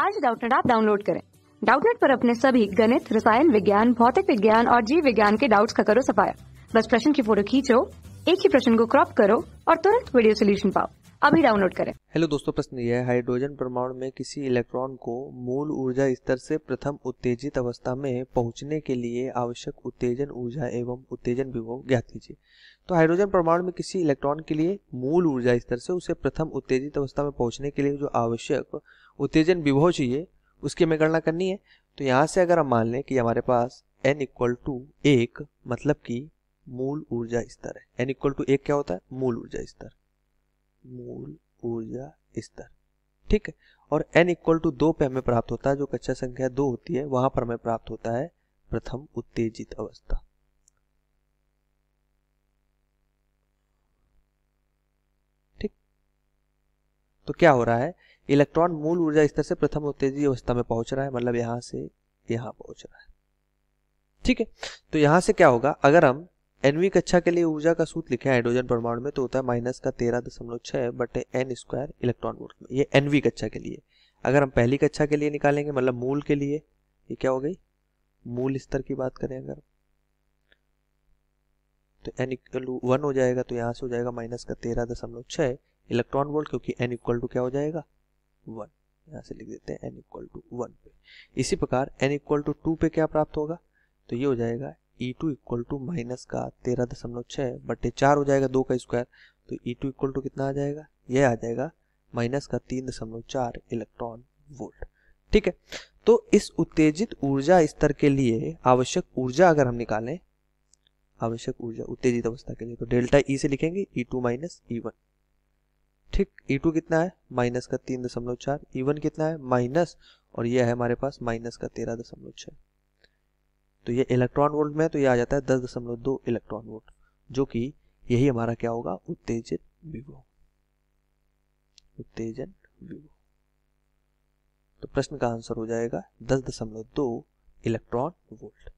आज डाउटनेट आप डाउनलोड करें डाउटनेट पर अपने सभी गणित रसायन विज्ञान भौतिक विज्ञान और जीव विज्ञान के डाउट्स का करो सफाया बस प्रश्न की फोटो खींचो एक ही प्रश्न को क्रॉप करो और तुरंत वीडियो सोल्यूशन पाओ अभी डाउनलोड करें हेलो दोस्तों प्रश्न ये है हाइड्रोजन परमाणु में किसी इलेक्ट्रॉन को मूल ऊर्जा स्तर से प्रथम उत्तेजित अवस्था में पहुंचने के लिए आवश्यक उत्तेजन ऊर्जा एवं उत्तेजन विभव ज्ञात कीजिए तो हाइड्रोजन परमाणु में किसी इलेक्ट्रॉन के लिए मूल ऊर्जा स्तर से उसे प्रथम उत्तेजित अवस्था में पहुंचने के लिए जो आवश्यक उत्तेजन विभव चाहिए उसकी हमें गणना करनी है तो यहाँ से अगर हम मान लें कि हमारे पास एन इक्वल टू एक मतलब कि मूल ऊर्जा स्तर है एन इक्वल टू एक क्या होता है मूल ऊर्जा स्तर मूल ऊर्जा स्तर ठीक है और एन इक्वल टू दो पे हमें प्राप्त होता है जो कक्षा संख्या दो होती है वहां पर हमें प्राप्त होता है प्रथम उत्तेजित अवस्था तो क्या हो रहा है इलेक्ट्रॉन मूल ऊर्जा स्तर से प्रथम उत्तेजी अवस्था में पहुंच रहा है मतलब यहां से यहां पहुंच रहा है ठीक है तो यहां से क्या होगा अगर हम एनवी कक्षा के लिए ऊर्जा का सूत्र लिखे हाइड्रोजन परमाणु में तो होता है माइनस का तेरह दशमलव छह बटे एन स्क्वायर इलेक्ट्रॉन वोल्ट में ये एनवी कक्षा के लिए अगर हम पहली कक्षा के लिए निकालेंगे मतलब मूल के लिए ये क्या हो गई मूल स्तर की बात करें अगर तो एन इक्वल वन हो जाएगा तो यहां से हो जाएगा माइनस का तेरह दशमलव छह इलेक्ट्रॉन वोल्ट क्योंकि एन इक्वल टू क्या हो जाएगा वन यहाँ से लिख देते हैं एन इक्वल टू वन पे इसी प्रकार एन इक्वल टू टू पे क्या प्राप्त होगा तो ये हो जाएगा E e two equal to minus का तेरह दशमलव छः बटे चार हो जाएगा दो का स्क्वायर तो E e two equal to कितना आ जाएगा यह आ जाएगा माइनस का तीन दशमलव चार इलेक्ट्रॉन वोल्ट ठीक है तो इस उत्तेजित ऊर्जा स्तर के लिए आवश्यक ऊर्जा अगर हम निकालें आवश्यक ऊर्जा उत्तेजित अवस्था के लिए तो डेल्टा ई e से लिखेंगे E two minus E one ठीक ई e टू कितना है माइनस का तीन दशमलव चार ई e वन कितना है माइनस और यह है हमारे पास माइनस का तेरह दशमलव छः तो ये इलेक्ट्रॉन वोल्ट में है तो ये आ जाता है दस दशमलव दो इलेक्ट्रॉन वोल्ट जो कि यही हमारा क्या होगा उत्तेजित विभव उत्तेजन विभव तो प्रश्न का आंसर हो जाएगा दस दशमलव दो इलेक्ट्रॉन वोल्ट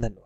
धन्यवाद